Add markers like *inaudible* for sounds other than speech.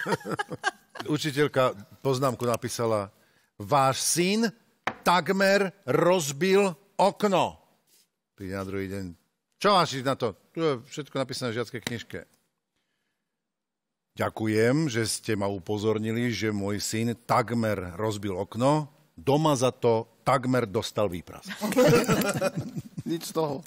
*laughs* Učiteľka poznámku napísala, váš syn takmer rozbil okno. Príde na druhý deň. Čo máš na to? Tu je všetko napísané v žiackej knižke. Ďakujem, že ste ma upozornili, že môj syn takmer rozbil okno. Doma za to takmer dostal výpras. *laughs* *laughs* Nič z toho.